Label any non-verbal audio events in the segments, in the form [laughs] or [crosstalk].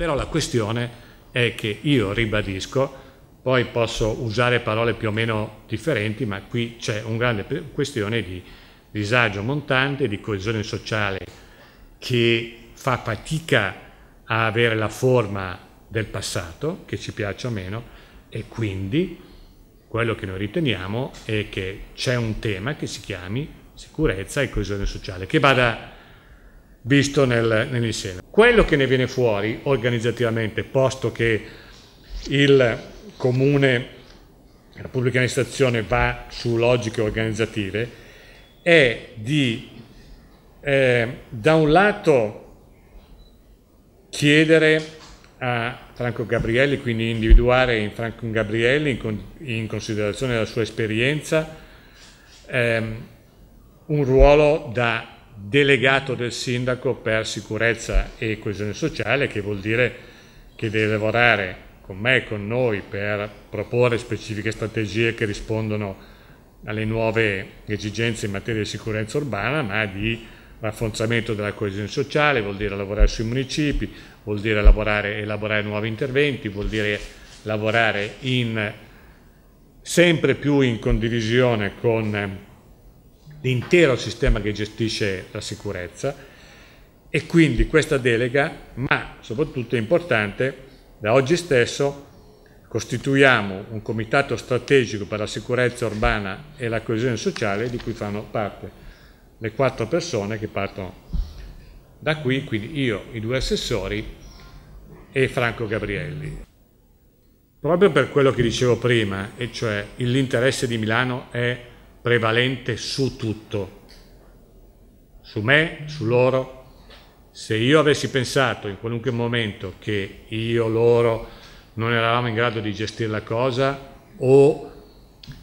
Però la questione è che io ribadisco, poi posso usare parole più o meno differenti, ma qui c'è una grande questione di disagio montante, di coesione sociale che fa fatica a avere la forma del passato, che ci piaccia o meno, e quindi quello che noi riteniamo è che c'è un tema che si chiami sicurezza e coesione sociale, che vada visto nel, nell'insieme. Quello che ne viene fuori organizzativamente, posto che il comune, la pubblica amministrazione va su logiche organizzative, è di eh, da un lato chiedere a Franco Gabrielli, quindi individuare in Franco Gabrielli, in, con, in considerazione della sua esperienza, ehm, un ruolo da delegato del sindaco per sicurezza e coesione sociale, che vuol dire che deve lavorare con me e con noi per proporre specifiche strategie che rispondono alle nuove esigenze in materia di sicurezza urbana, ma di rafforzamento della coesione sociale, vuol dire lavorare sui municipi, vuol dire lavorare, elaborare nuovi interventi, vuol dire lavorare in, sempre più in condivisione con l'intero sistema che gestisce la sicurezza e quindi questa delega, ma soprattutto è importante, da oggi stesso costituiamo un comitato strategico per la sicurezza urbana e la coesione sociale di cui fanno parte le quattro persone che partono da qui, quindi io, i due assessori e Franco Gabrielli. Proprio per quello che dicevo prima, e cioè l'interesse di Milano è prevalente su tutto, su me, su loro. Se io avessi pensato in qualunque momento che io, loro, non eravamo in grado di gestire la cosa o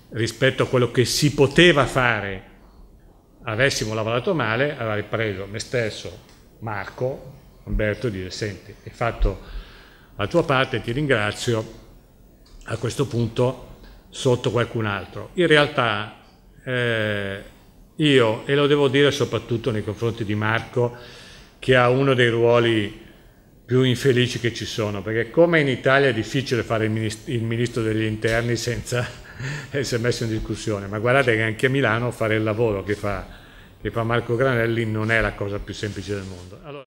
rispetto a quello che si poteva fare avessimo lavorato male, avrei preso me stesso, Marco, Umberto e dire senti, hai fatto la tua parte, ti ringrazio, a questo punto sotto qualcun altro. In realtà eh, io, e lo devo dire soprattutto nei confronti di Marco, che ha uno dei ruoli più infelici che ci sono, perché come in Italia è difficile fare il ministro, il ministro degli interni senza [laughs] essere messo in discussione, ma guardate che anche a Milano fare il lavoro che fa, che fa Marco Granelli non è la cosa più semplice del mondo. Allora...